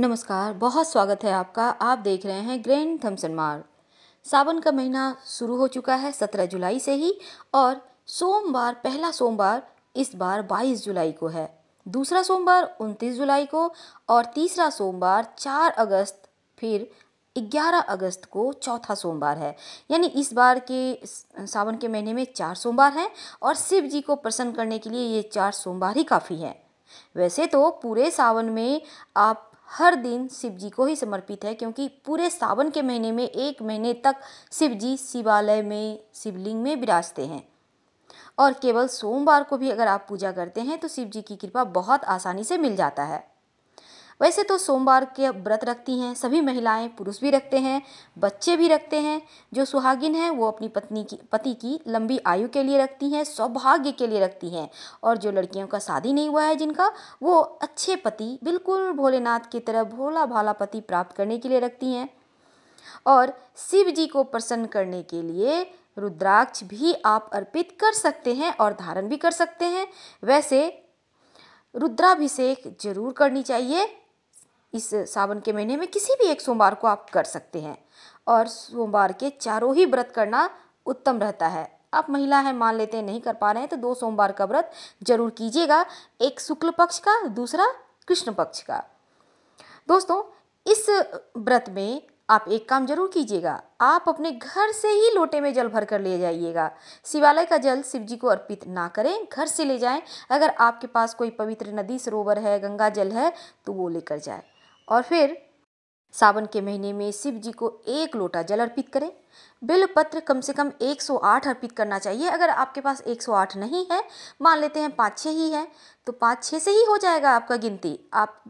नमस्कार बहुत स्वागत है आपका आप देख रहे हैं ग्रैंड थम्सन मार सावन का महीना शुरू हो चुका है सत्रह जुलाई से ही और सोमवार पहला सोमवार इस बार बाईस जुलाई को है दूसरा सोमवार उनतीस जुलाई को और तीसरा सोमवार चार अगस्त फिर ग्यारह अगस्त को चौथा सोमवार है यानी इस बार के सावन के महीने में चार सोमवार हैं और शिव जी को प्रसन्न करने के लिए ये चार सोमवार ही काफ़ी हैं वैसे तो पूरे सावन में आप हर दिन शिव जी को ही समर्पित है क्योंकि पूरे सावन के महीने में एक महीने तक शिव जी शिवालय में शिवलिंग में विराजते हैं और केवल सोमवार को भी अगर आप पूजा करते हैं तो शिव जी की कृपा बहुत आसानी से मिल जाता है वैसे तो सोमवार के व्रत रखती हैं सभी महिलाएं पुरुष भी रखते हैं बच्चे भी रखते हैं जो सुहागिन हैं वो अपनी पत्नी की पति की लंबी आयु के लिए रखती हैं सौभाग्य के लिए रखती हैं और जो लड़कियों का शादी नहीं हुआ है जिनका वो अच्छे पति बिल्कुल भोलेनाथ की तरह भोला भाला पति प्राप्त करने के लिए रखती हैं और शिव जी को प्रसन्न करने के लिए रुद्राक्ष भी आप अर्पित कर सकते हैं और धारण भी कर सकते हैं वैसे रुद्राभिषेक जरूर करनी चाहिए इस सावन के महीने में किसी भी एक सोमवार को आप कर सकते हैं और सोमवार के चारों ही व्रत करना उत्तम रहता है आप महिला हैं मान लेते हैं नहीं कर पा रहे हैं तो दो सोमवार का व्रत जरूर कीजिएगा एक शुक्ल पक्ष का दूसरा कृष्ण पक्ष का दोस्तों इस व्रत में आप एक काम जरूर कीजिएगा आप अपने घर से ही लोटे में जल भर कर ले जाइएगा शिवालय का जल शिव जी को अर्पित ना करें घर से ले जाएं अगर आपके पास कोई पवित्र नदी सरोवर है गंगा जल है तो वो लेकर जाए और फिर सावन के महीने में शिव जी को एक लोटा जल अर्पित करें बिलपत्र कम से कम 108 अर्पित करना चाहिए अगर आपके पास 108 नहीं है मान लेते हैं पाँच छः ही है तो पाँच छः से ही हो जाएगा आपका गिनती आप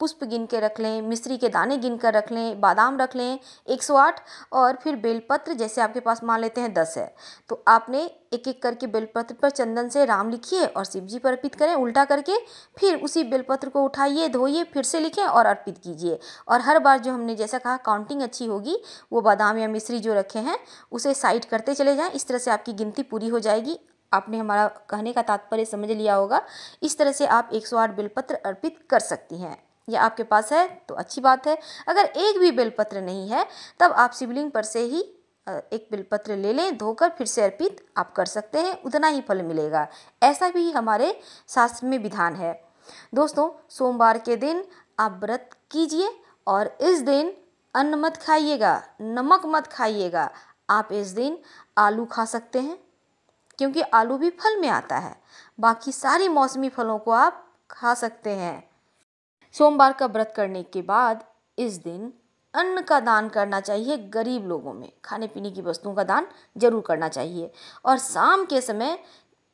पुष्प गिन के रख लें मिश्री के दाने गिन कर रख लें बादाम रख लें एक सौ आठ और फिर बेलपत्र जैसे आपके पास मान लेते हैं दस है तो आपने एक एक करके बेलपत्र पर चंदन से राम लिखिए और शिव जी पर अर्पित करें उल्टा करके फिर उसी बेलपत्र को उठाइए धोइए फिर से लिखें और अर्पित कीजिए और हर बार जो हमने जैसा कहा काउंटिंग अच्छी होगी वो बादाम या मिश्री जो रखे हैं उसे साइड करते चले जाएँ इस तरह से आपकी गिनती पूरी हो जाएगी आपने हमारा कहने का तात्पर्य समझ लिया होगा इस तरह से आप 108 बेलपत्र अर्पित कर सकती हैं ये आपके पास है तो अच्छी बात है अगर एक भी बेलपत्र नहीं है तब आप शिवलिंग पर से ही एक बेलपत्र ले लें धोकर फिर से अर्पित आप कर सकते हैं उतना ही फल मिलेगा ऐसा भी हमारे शास्त्र में विधान है दोस्तों सोमवार के दिन आप व्रत कीजिए और इस दिन अन्न मत खाइएगा नमक मत खाइएगा आप इस दिन आलू खा सकते हैं क्योंकि आलू भी फल में आता है बाकी सारे मौसमी फलों को आप खा सकते हैं सोमवार का व्रत करने के बाद इस दिन अन्न का दान करना चाहिए गरीब लोगों में खाने पीने की वस्तुओं का दान जरूर करना चाहिए और शाम के समय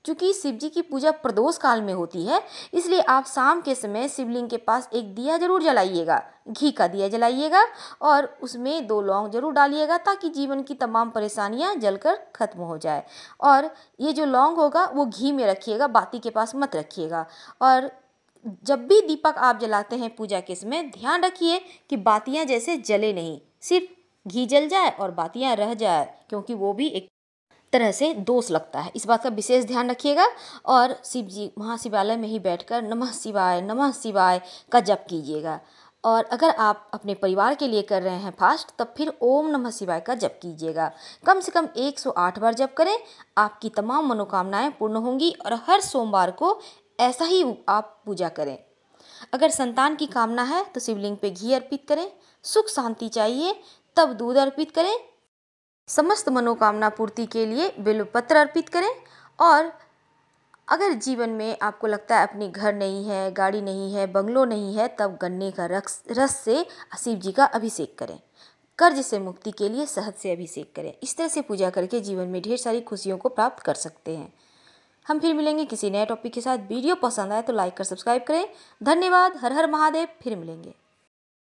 चूँकि शिव जी की पूजा प्रदोष काल में होती है इसलिए आप शाम के समय शिवलिंग के पास एक दिया जरूर जलाइएगा घी का दिया जलाइएगा और उसमें दो लौंग जरूर डालिएगा ताकि जीवन की तमाम परेशानियां जलकर ख़त्म हो जाए और ये जो लौंग होगा वो घी में रखिएगा बाती के पास मत रखिएगा और जब भी दीपक आप जलाते हैं पूजा के समय ध्यान रखिए कि बातियाँ जैसे जले नहीं सिर्फ घी जल जाए और बातियाँ रह जाए क्योंकि वो भी एक तरह से दोष लगता है इस बात का विशेष ध्यान रखिएगा और शिव जी महाशिवालय में ही बैठकर नमः शिवाय नमः शिवाय का जप कीजिएगा और अगर आप अपने परिवार के लिए कर रहे हैं फास्ट तब फिर ओम नमः शिवाय का जप कीजिएगा कम से कम 108 बार जप करें आपकी तमाम मनोकामनाएं पूर्ण होंगी और हर सोमवार को ऐसा ही आप पूजा करें अगर संतान की कामना है तो शिवलिंग पे घी अर्पित करें सुख शांति चाहिए तब दूध अर्पित करें समस्त मनोकामना पूर्ति के लिए बेलपत्र अर्पित करें और अगर जीवन में आपको लगता है अपने घर नहीं है गाड़ी नहीं है बंगलो नहीं है तब गन्ने का रस रस से शिव जी का अभिषेक करें कर्ज से मुक्ति के लिए शहद से अभिषेक करें इस तरह से पूजा करके जीवन में ढेर सारी खुशियों को प्राप्त कर सकते हैं हम फिर मिलेंगे किसी नए टॉपिक के साथ वीडियो पसंद आए तो लाइक कर सब्सक्राइब करें धन्यवाद हर हर महादेव फिर मिलेंगे